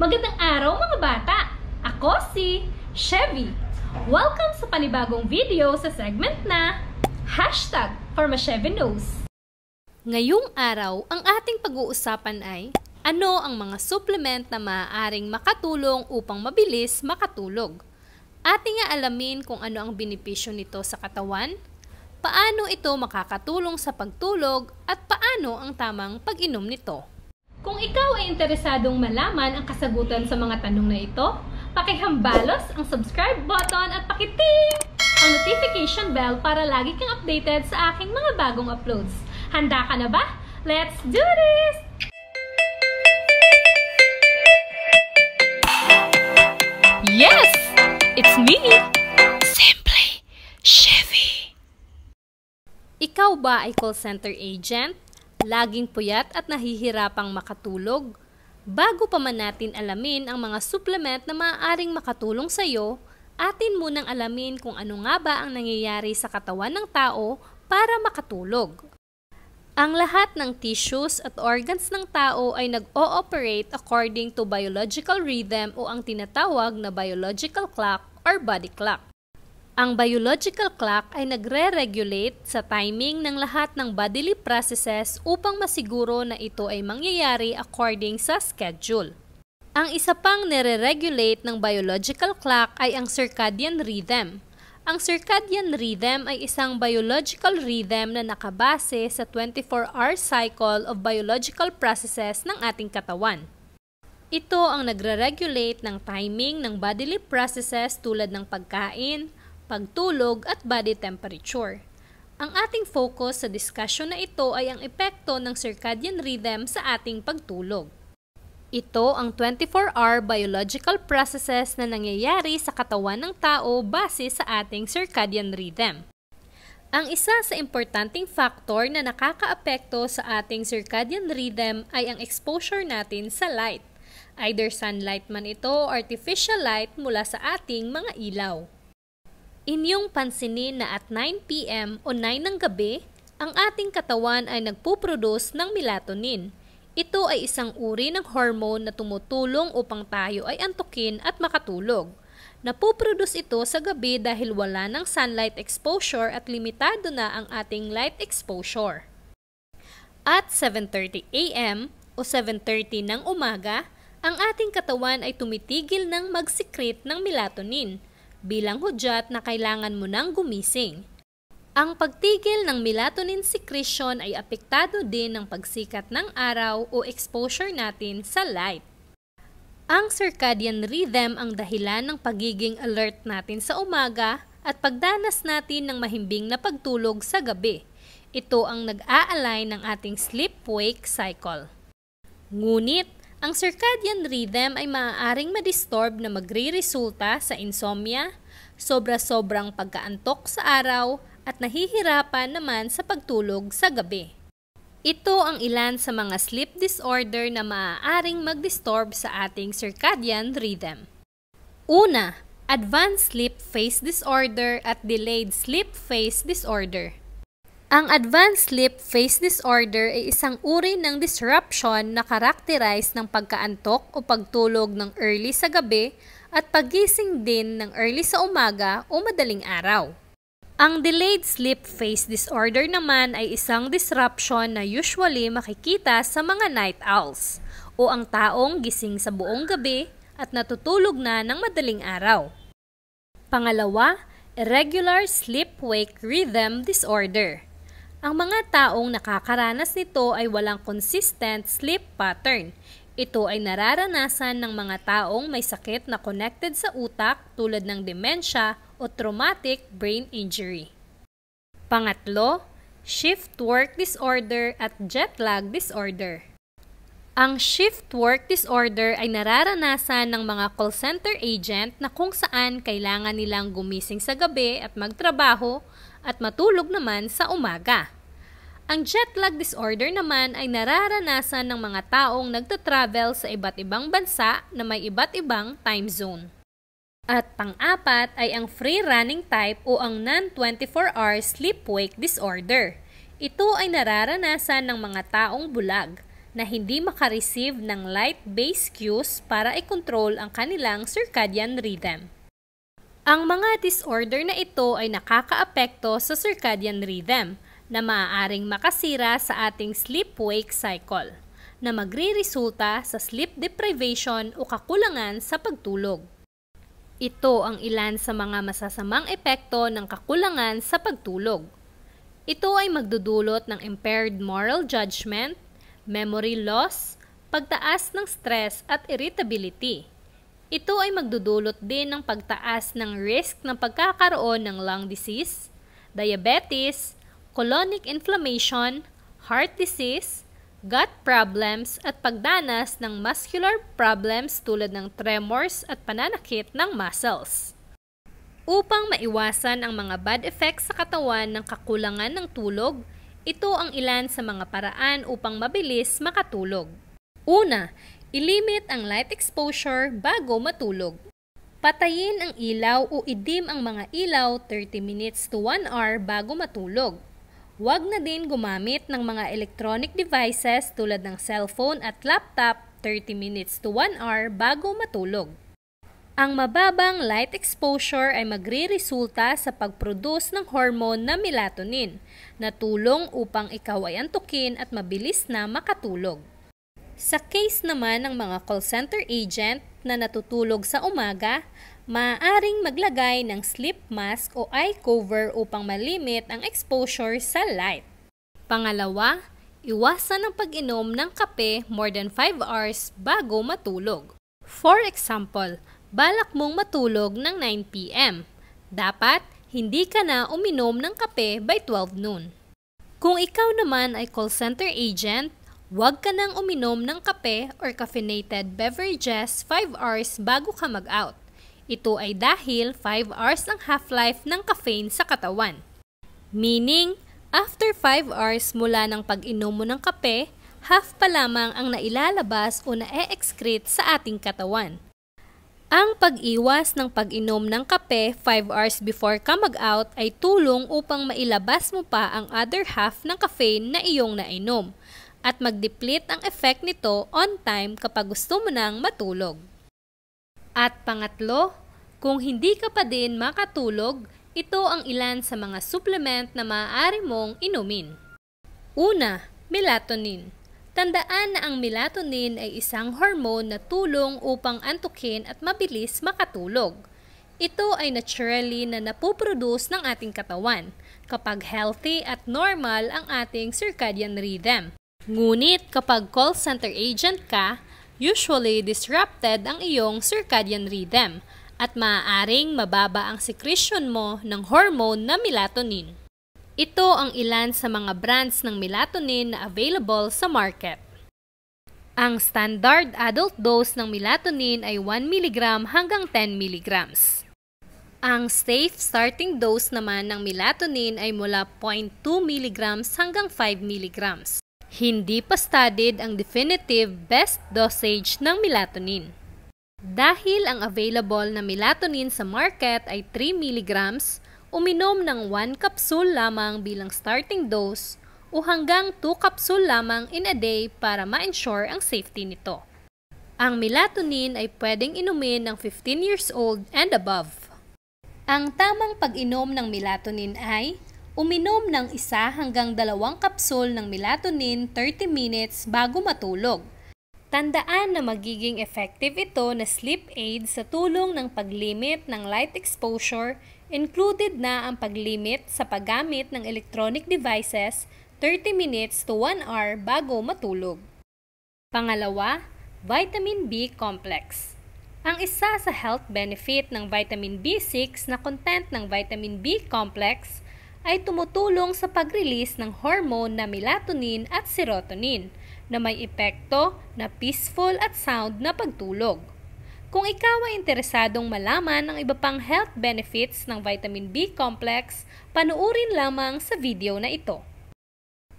Magandang araw mga bata! Ako si Chevy. Welcome sa panibagong video sa segment na Hashtag for Knows. Ngayong araw, ang ating pag-uusapan ay ano ang mga supplement na maaaring makatulong upang mabilis makatulog? Ating aalamin kung ano ang benepisyo nito sa katawan, paano ito makakatulong sa pagtulog at paano ang tamang pag-inom nito. Kung ikaw ay interesadong malaman ang kasagutan sa mga tanong na ito, pakihambalos ang subscribe button at pakiting ang notification bell para lagi kang updated sa aking mga bagong uploads. Handa ka na ba? Let's do this! Yes! It's me! Simply Chevy! Ikaw ba ay call center agent? laging puyat at nahihirapang makatulog? Bago pa man natin alamin ang mga supplement na maaaring makatulong sa iyo, atin munang alamin kung ano nga ba ang nangyayari sa katawan ng tao para makatulog. Ang lahat ng tissues at organs ng tao ay nag-ooperate according to biological rhythm o ang tinatawag na biological clock or body clock. Ang biological clock ay nagre-regulate sa timing ng lahat ng bodily processes upang masiguro na ito ay mangyayari according sa schedule. Ang isa pang nire-regulate ng biological clock ay ang circadian rhythm. Ang circadian rhythm ay isang biological rhythm na nakabase sa 24-hour cycle of biological processes ng ating katawan. Ito ang nagre-regulate ng timing ng bodily processes tulad ng pagkain, pagtulog at body temperature. Ang ating focus sa diskusyon na ito ay ang epekto ng circadian rhythm sa ating pagtulog. Ito ang 24-hour biological processes na nangyayari sa katawan ng tao base sa ating circadian rhythm. Ang isa sa importanteng factor na nakakaapekto sa ating circadian rhythm ay ang exposure natin sa light. Either sunlight man ito o artificial light mula sa ating mga ilaw. Inyong pansinin na at 9pm o 9 ng gabi, ang ating katawan ay nagpuproduce ng melatonin. Ito ay isang uri ng hormone na tumutulong upang tayo ay antukin at makatulog. Napuproduce ito sa gabi dahil wala ng sunlight exposure at limitado na ang ating light exposure. At 7.30 a.m. o 7.30 ng umaga, ang ating katawan ay tumitigil ng mag-secrete ng melatonin – bilang hudyat na kailangan mo nang gumising. Ang pagtigil ng melatonin secretion ay apektado din ng pagsikat ng araw o exposure natin sa light. Ang circadian rhythm ang dahilan ng pagiging alert natin sa umaga at pagdanas natin ng mahimbing na pagtulog sa gabi. Ito ang nag-aalay ng ating sleep-wake cycle. Ngunit, ang circadian rhythm ay maaaring madisturb na magre-resulta sa insomnia, sobra-sobrang pagkaantok sa araw, at nahihirapan naman sa pagtulog sa gabi. Ito ang ilan sa mga sleep disorder na maaaring magdisturb sa ating circadian rhythm. Una, advanced sleep phase disorder at delayed sleep phase disorder. Ang advanced sleep phase disorder ay isang uri ng disruption na characterized ng pagkaantok o pagtulog ng early sa gabi at pagising din ng early sa umaga o madaling araw. Ang delayed sleep phase disorder naman ay isang disruption na usually makikita sa mga night owls o ang taong gising sa buong gabi at natutulog na ng madaling araw. Pangalawa, irregular sleep-wake rhythm disorder ang mga taong nakakaranas nito ay walang consistent sleep pattern. Ito ay nararanasan ng mga taong may sakit na connected sa utak tulad ng demensya o traumatic brain injury. Pangatlo, shift work disorder at jet lag disorder. Ang shift work disorder ay nararanasan ng mga call center agent na kung saan kailangan nilang gumising sa gabi at magtrabaho at matulog naman sa umaga. Ang jet lag disorder naman ay nararanasan ng mga taong nagta-travel sa iba't ibang bansa na may iba't ibang time zone. At pang-apat ay ang free running type o ang non-24 hour sleep-wake disorder. Ito ay nararanasan ng mga taong bulag na hindi makareceive ng light-based cues para i-control ang kanilang circadian rhythm. Ang mga disorder na ito ay nakakaapekto sa circadian rhythm na maaaring makasira sa ating sleep-wake cycle na magriresulta sa sleep deprivation o kakulangan sa pagtulog. Ito ang ilan sa mga masasamang epekto ng kakulangan sa pagtulog. Ito ay magdudulot ng impaired moral judgment, memory loss, pagtaas ng stress at irritability ito ay magdudulot din ng pagtaas ng risk ng pagkakaroon ng lung disease, diabetes, colonic inflammation, heart disease, gut problems at pagdanas ng muscular problems tulad ng tremors at pananakit ng muscles. Upang maiwasan ang mga bad effects sa katawan ng kakulangan ng tulog, ito ang ilan sa mga paraan upang mabilis makatulog. Una, Ilimit ang light exposure bago matulog. Patayin ang ilaw o idim ang mga ilaw 30 minutes to 1 hour bago matulog. Huwag na din gumamit ng mga electronic devices tulad ng cellphone at laptop 30 minutes to 1 hour bago matulog. Ang mababang light exposure ay magre-resulta sa pag-produce ng hormone na melatonin na tulong upang ikaw ay antukin at mabilis na makatulog. Sa case naman ng mga call center agent na natutulog sa umaga, maaaring maglagay ng sleep mask o eye cover upang malimit ang exposure sa light. Pangalawa, iwasan ang pag-inom ng kape more than 5 hours bago matulog. For example, balak mong matulog ng 9 p.m. Dapat hindi ka na uminom ng kape by 12 noon. Kung ikaw naman ay call center agent Huwag ka nang uminom ng kape or caffeinated beverages 5 hours bago ka mag-out. Ito ay dahil 5 hours ang half-life ng caffeine sa katawan. Meaning, after 5 hours mula ng pag-inom mo ng kape, half pa lamang ang nailalabas o na-excrete sa ating katawan. Ang pag-iwas ng pag-inom ng kape 5 hours before ka mag-out ay tulong upang mailabas mo pa ang other half ng caffeine na iyong nainom at mag-deplete ang effect nito on time kapag gusto mo nang matulog. At pangatlo, kung hindi ka pa din makatulog, ito ang ilan sa mga supplement na maaari mong inumin. Una, melatonin. Tandaan na ang melatonin ay isang hormone na tulong upang antukin at mabilis makatulog. Ito ay naturally na napoproduce ng ating katawan kapag healthy at normal ang ating circadian rhythm. Ngunit kapag call center agent ka, usually disrupted ang iyong circadian rhythm at maaaring mababa ang secretion mo ng hormone na melatonin. Ito ang ilan sa mga brands ng melatonin na available sa market. Ang standard adult dose ng melatonin ay 1 mg hanggang 10 mg. Ang safe starting dose naman ng melatonin ay mula 0.2 mg hanggang 5 mg. Hindi pa studied ang definitive best dosage ng melatonin. Dahil ang available na melatonin sa market ay 3 mg, uminom ng 1 capsule lamang bilang starting dose o hanggang 2 capsule lamang in a day para ma-ensure ang safety nito. Ang melatonin ay pwedeng inumin ng 15 years old and above. Ang tamang pag-inom ng melatonin ay Uminom ng isa hanggang dalawang kapsul ng melatonin 30 minutes bago matulog. Tandaan na magiging effective ito na sleep aid sa tulong ng paglimit ng light exposure, included na ang paglimit sa paggamit ng electronic devices 30 minutes to 1 hour bago matulog. Pangalawa, vitamin B complex. Ang isa sa health benefit ng vitamin B6 na content ng vitamin B complex ay tumutulong sa pag-release ng hormone na melatonin at serotonin na may epekto na peaceful at sound na pagtulog. Kung ikaw ay interesadong malaman ang iba pang health benefits ng vitamin B complex, panuurin lamang sa video na ito.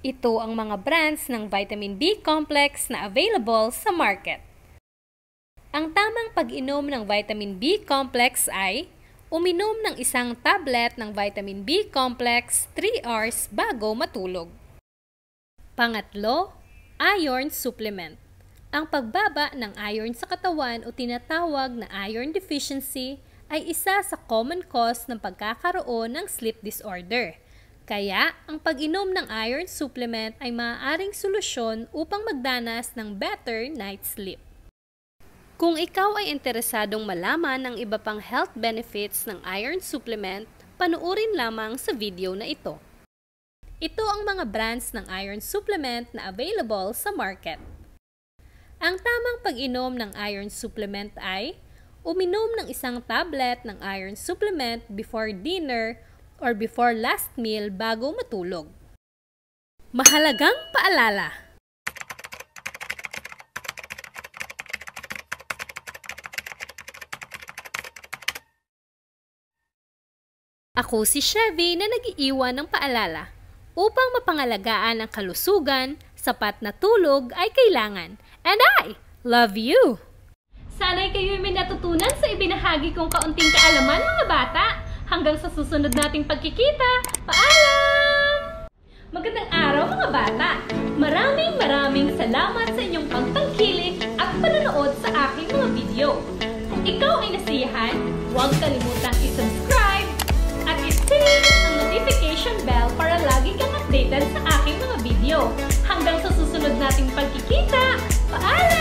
Ito ang mga brands ng vitamin B complex na available sa market. Ang tamang pag-inom ng vitamin B complex ay uminom ng isang tablet ng vitamin B complex 3 hours bago matulog. Pangatlo, iron supplement. Ang pagbaba ng iron sa katawan o tinatawag na iron deficiency ay isa sa common cause ng pagkakaroon ng sleep disorder. Kaya, ang pag-inom ng iron supplement ay maaaring solusyon upang magdanas ng better night sleep. Kung ikaw ay interesadong malaman ang iba pang health benefits ng iron supplement, panoorin lamang sa video na ito. Ito ang mga brands ng iron supplement na available sa market. Ang tamang pag-inom ng iron supplement ay uminom ng isang tablet ng iron supplement before dinner or before last meal bago matulog. Mahalagang paalala! Ako si Chevy na nag-iiwan ng paalala. Upang mapangalagaan ang kalusugan, sapat na tulog ay kailangan. And I love you! Sana'y kayo may natutunan sa ibinahagi kong kaunting kaalaman mga bata. Hanggang sa susunod nating pagkikita, paalam! Magandang araw mga bata! Maraming maraming salamat sa inyong pagtangkilik at panonood sa aking mga video. Kung ikaw ay nasiyahan, huwag kalimutang isubscribe notification bell para lagi kang updated sa aking mga video. Hanggang sa susunod nating pagkikita, paalam!